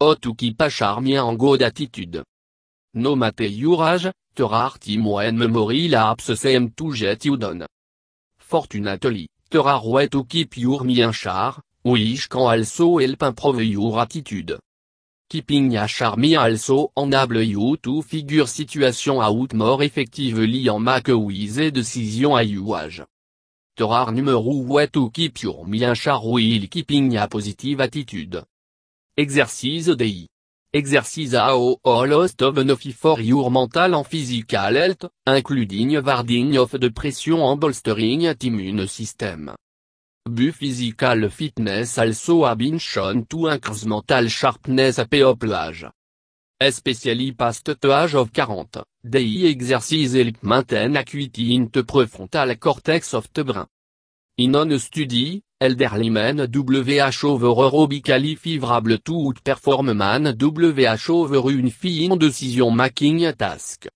Otukipa charmien en go d'attitude. Nomate mate juraj, terar timoen memori la absesem toujet ra Fortunately, terar keep your mien char, ouish quand also elpin prove your attitude. Keeping char mien also enable you to figure situation out more effectively en make et decision a youage. Terar ou keep your mien char il keeping a positive attitude. Exercise DI. Exercise AO Lost of Nofi for your mental and physical health, including varding of depression and bolstering at immune system. Bu physical fitness also have been to increase mental sharpness a peoplage. plage. Especially past the age of 40, DI exercise help maintain acuity in the prefrontal cortex of the brain. In on study, Elderlyman WH over Robicali tout to Performman WH over une fille in decision making task.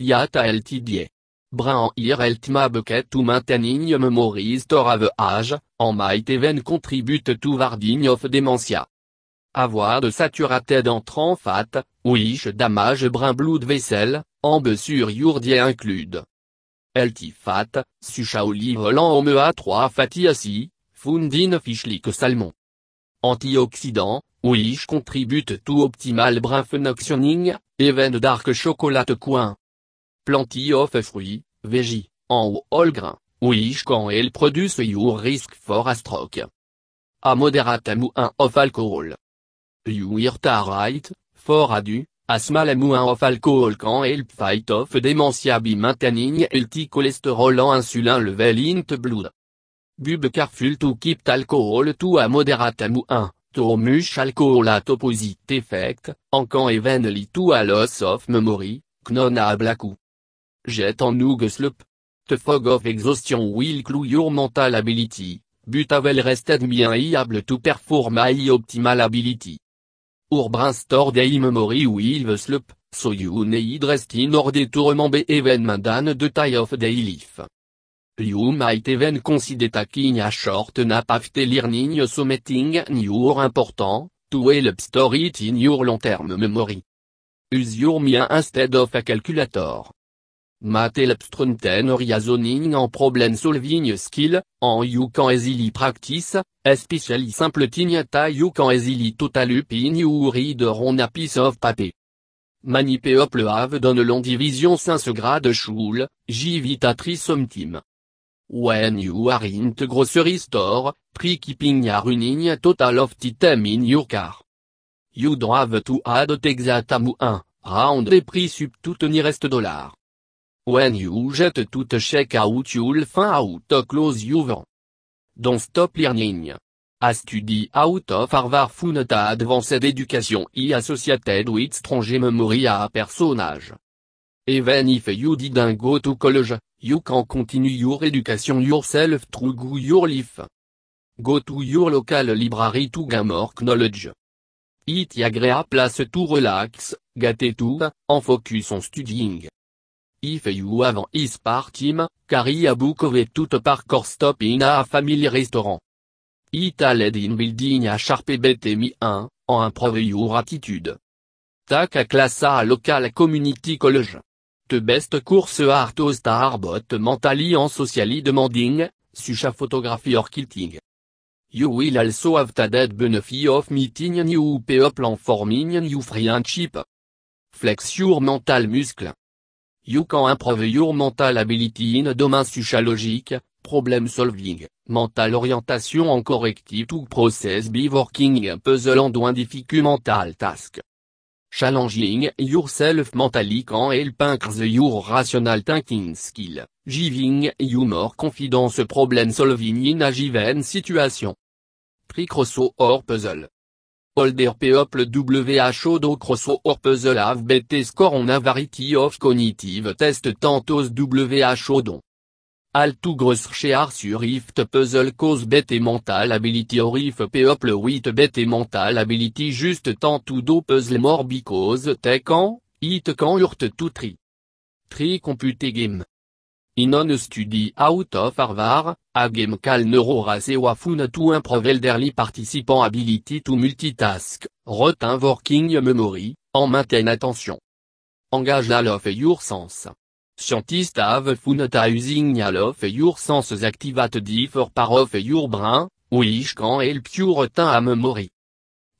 Yata LTD. Brin here eltma bucket to maintaining memories torave age, en might even contribute to varding of dementia. Avoir de saturated entrant fat, wish damage brin blood vessel, En sur yourdie include. LT fat, sucha olive volant home a 3 fatty fish fichlique salmon. Antioxydants, which contribute to optimal brain functioning, even dark chocolate coin. Plenty of fruits, en and whole grain, which can help produce your risk for a stroke. A moderate amount of alcohol. You are right, for adu, a small amount of alcohol can help fight off dementia by maintaining healthy cholesterol and insulin level in the blood. Bub carful to keep alcohol to a moderatum 1, to mush alcohol at opposite effect, quand evenly to a loss of memory, knon a blackout. Jet en ouge slip. The fog of exhaustion will clue your mental ability, but avel rested bien able to perform high optimal ability. Our brainstorm day memory will slip, so you need rest in order to remember even mandan de tie of day life. You might even consider taking a short nap after learning something new important, to help store it in your long-term memory. Use your mind instead of a calculator. Math helps reasoning and problem-solving skill, and you can easily practice, especially simple things that you can easily total up in your reader on a piece of paper. Many have done long division since grade school, j'y vit at When you are in the grocery store, pre keeping a running total of items in your car. You drive to add exact amount, round the price sub to the nearest dollar. When you get to the checkout you'll find out of close you want. Don't stop learning. A study out of Harvard Funata Advanced Education is e associated with strange memory a personnage. Even if you didn't go to college, you can continue your education yourself through your life. Go to your local library to gain more knowledge. It great place to relax, gate to, and focus on studying. If you have is part time, carry a book it to the park stop in a family restaurant. It led in building a sharp BTMI 1, en improve your attitude. TAC a classe a local community college best course art to star mentally and socially demanding, such photography or kilting. You will also have the dead benefit of meeting new people and forming new friendship. Flex your mental muscle. You can improve your mental ability in domain such a logic, problem solving, mental orientation and corrective to process be working puzzle and one difficult mental task. Challenging yourself mentally can help increase your rational thinking skill, giving you more confidence problem solving in a given situation. Crosso or puzzle. Older people WHO do or puzzle have better score on a variety of cognitive test tantos WHO Ar sur Rift Puzzle Cause bête et Mental Ability or if People Wit Bet et Mental Ability juste Tant tout Do Puzzle More Because quand, It Can Hurt To Tri. Tri Compute Game. In Inon Study Out of Harvard, A Game Cal neurorace Wafun To Improve Elderly Participant Ability To Multitask, Retain Working Memory, En Maintain Attention. Engage All of Your Sense. Scientists have found a using all of your senses activate differ part of your brain, which can help you retain a memory.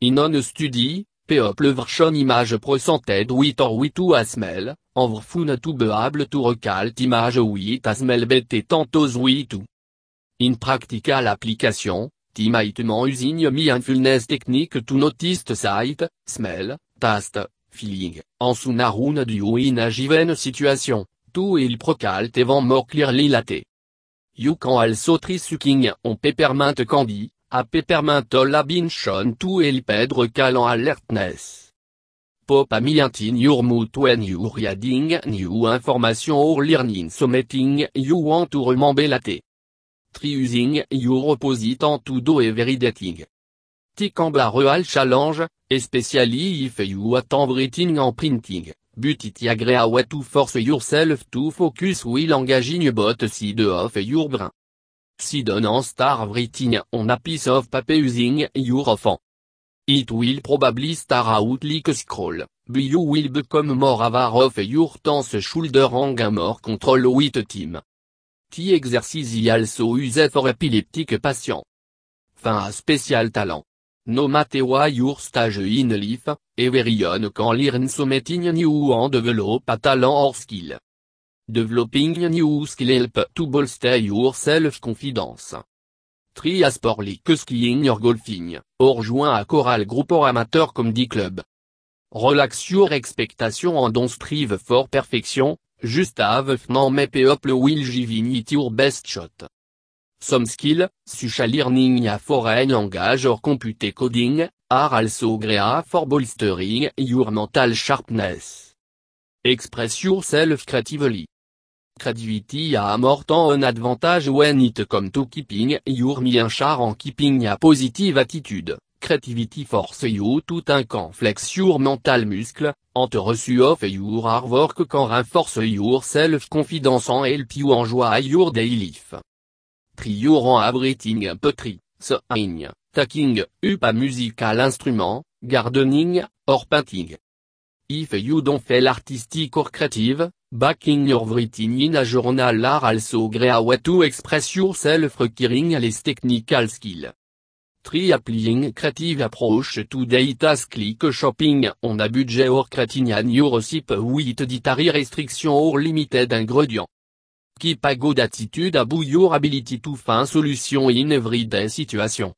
In on study, people version image presented with or without a smell, and found to be able to recall image with a smell better than those In practical application, timaitement using mindfulness technique to notice sight, smell, taste, feeling, and soon du you in a given situation. Tout il et even more clearly laté You can also try sucking on peppermint candy, a peppermint labin il to pedre en alertness. Pop a million your mood when you reading new information or learning something you want to remember laté. Try using your opposite tout to do every dating. Tick en real challenge, especially if you attend writing en printing, But it agrea way to force yourself to focus will engaging bot side of your brain. Sidon star writing on a piece of paper using your phone. It will probably start out like scroll, but you will become more aware of your tense shoulder and more control with team. The exercise is also use for epileptic patient. Fin à spécial talent no matewa your stage in life, everyone can learn something new and develop a talent or skill. Developing new skill help to bolster your self-confidence. Try a sport like skiing or golfing, or join a choral group or amateur comedy club. Relax your expectation and don't strive for perfection, just have fun and will give you your best shot. Some such as learning a foreign language or computer coding, are also great for bolstering your mental sharpness. Express yourself creatively. Creativity a more an advantage when it comes to keeping your mind sharp and keeping a positive attitude. Creativity force you to un and flex your mental muscle, and reçu of your hard work can reinforce your self-confidence and help you enjoy your daily life un abriting pottery, sewing, Tacking, up a musical instrument, gardening, or painting. If you don't feel artistic or creative, backing your writing in a journal are also great way to express yourself requiring less technical skill. tri applying creative approach to data click shopping on a budget or creating a new recipe with dietary restriction or limited ingredients qui pas go d'attitude à your ability to fin solution in everyday situation.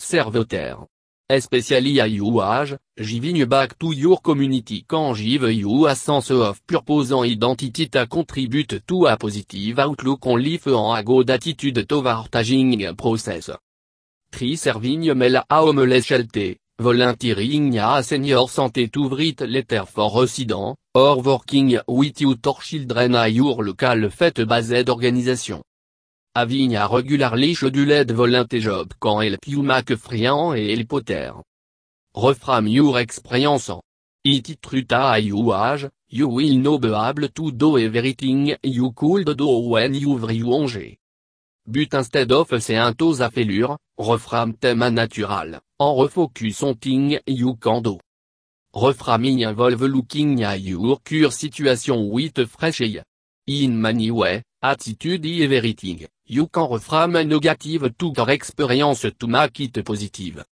Servoteur. Especially à you age, giving back to your community quand give you a sense of purpose and identity to contribute to a positive outlook on life en a d'attitude attitude toward aging process. Tri servigne mela a homeless shelter, volunteering senior santé to les letter for resident, or working with you children your local fête based d'organisation. Having a regularly scheduled volunteer job quand elle you que friant et help others. Reframe your experience. It truta you age, you will know be able to do everything you could do when you were But instead of seeing those refram reframe them natural, en refocus on thing you can do reframing involve looking at your current situation with fresh eye. In many ways, attitude is everything, you can reframe a negative to your experience to make it positive.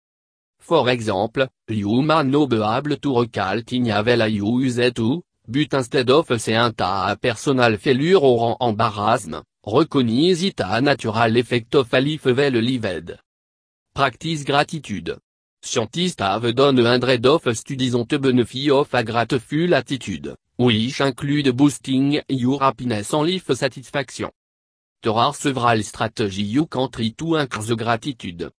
For example, you may not be able to recall things you used to, but instead of saying a personal failure or an embarrassment, recognize it a natural effect of a well lived. Practice gratitude. Scientist have done a hundred of studies on the benefit of a grateful attitude, which include boosting your happiness and life satisfaction. There are several strategies you can try to increase gratitude.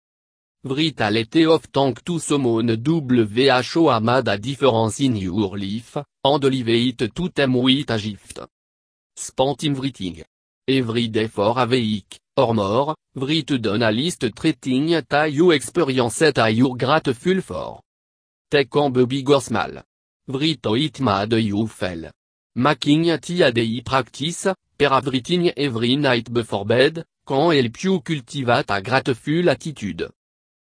Vitality of tank to someone WHO amad a difference in your life, and live it to them with a gift. Spent in Every day for a Or more, Vrit a list treating ta you experience ta you grateful for. Take on baby gorsmal. Vrit it mad you fell. Making ti a i practice, per everything every night before bed, quand elle più cultiva ta grateful attitude.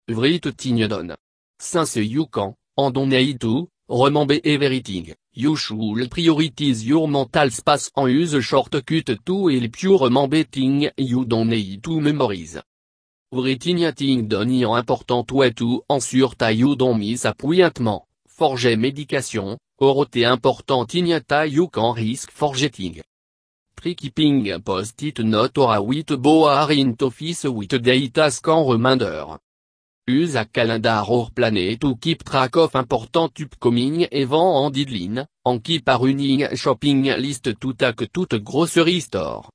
Vrit tigne donne. Since you can, and don't it to, remember everything, You should prioritize your mental space and use shortcut to help purement betting. you don't need to memorize. Writing done important way to ensure that you don't miss appointment, forget medication, or the important ignata that you can risk forgetting. Pre-keeping post-it note or a whiteboard in office with data scan reminder use a calendar or planet to keep track of important upcoming event and deadline, en keep a running shopping list à que toute grocery store.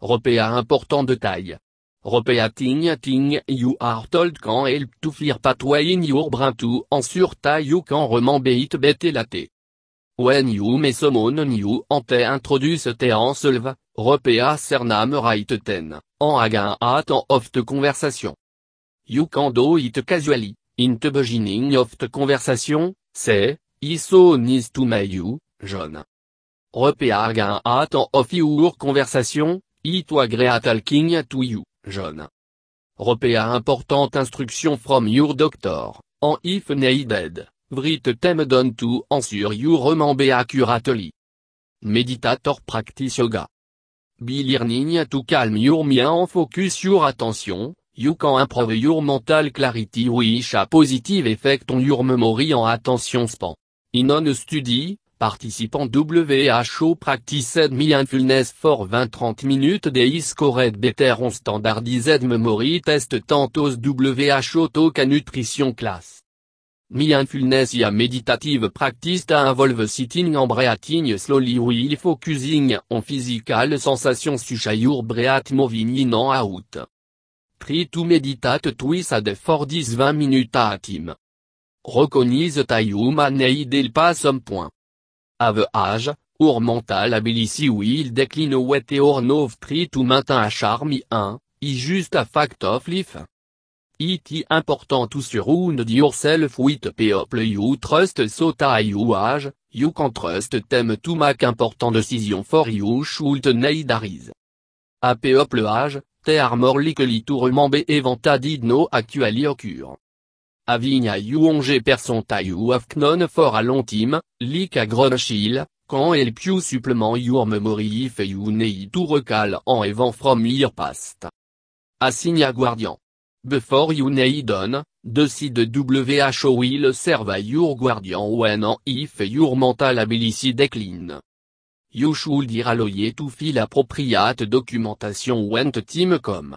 Repéa important de taille. Repéa ting ting you are told can help to clear pathway in your brain to ensure that you can remember it better later. When you may someone new ante introduce te en solve, repéa cernam right ten, en again at en conversation. You can do it casually, in the beginning of the conversation, say, is so nice to meet you, John. Repeat at of your conversation, it was great talking to you, John. Repeat important instruction from your doctor, en if needed, write them down to ensure you remember accurately. Meditator practice yoga. Be learning to calm your mind and focus your attention, You can improve your mental clarity which a positive effect on your memory and attention span. In on study, participant WHO practiced mindfulness for 20-30 minutes they scored better on standardized memory test tantos WHO talk a nutrition class. Mindfulness ya meditative practice ta involve sitting and breathing slowly while focusing on physical sensation such as your breath moving in and out. Tritu meditate tuis ad fordis 20 minuta atim. Recognise taiuma nei del pas un point. Ave age, ur mental ability ou il wet et or nov tout matin a charme un, i just a fact of life. Iti important tout sur une yourself with people you trust so ta you age, you can trust them to make important decision for you should need arise. A people age, te armor li turumambe eventa didno actuali occur. Avigna iuonge person taiu afknon for a lic agronchil, quand el piu supplement your memory fe you nei en event from your past. Assigna guardian. Before you nei done, de si de who will serve a your guardian when an if your mental ability decline. You should loyer to fill appropriate documentation when team come.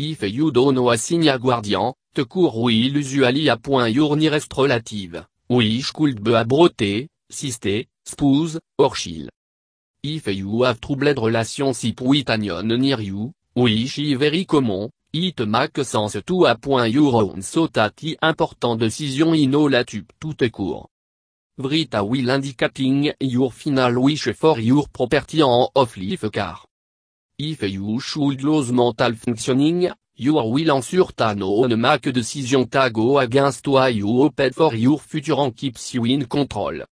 If you don't assign a guardian, the cour will usually appoint your nearest relative, which could be a sister, spouse, or child. If you have troubled relationship with anyone near you, which is very common, it makes sense to appoint your own so that important decision in all toute court. Vrita will indicating your final wish for your property on off life car. If you should lose mental functioning, your will ensure no one make decision tago go against you you open for your future and keeps you in control.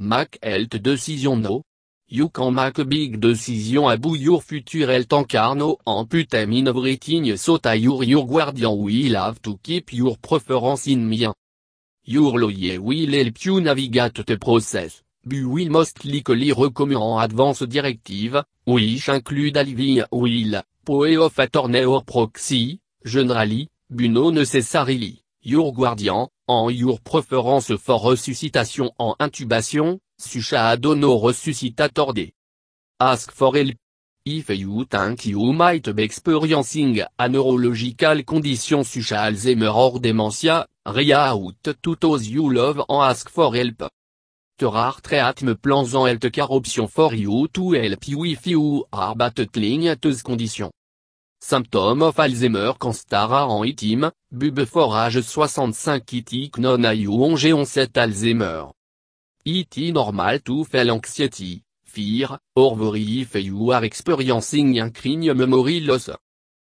Make health decision no. You can make big decision about your future health and car no put in everything so that your, your guardian will have to keep your preference in mind. Your lawyer will help you navigate the process, but will most likely recommend advance directive, which include alivia will, poe of attorney or proxy, generally, but no necessarily, your guardian, en your preference for resuscitation en intubation, such as no resuscitator de. Ask for help If you think you might be experiencing a neurological condition such as Alzheimer or dementia, reach out to those you love and ask for help. There are treatment plans and care options for you to help you if you are battling those conditions. Symptoms of Alzheimer constara en itim, bub for age 65 itic non you onge set Alzheimer. It normal to feel anxiety, Fear, or if you are experiencing a crying memory loss.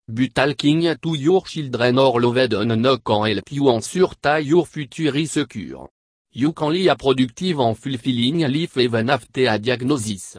But talking to your children or loved on no can help you ensure your future is secure. You can live a productive and fulfilling life even after a diagnosis.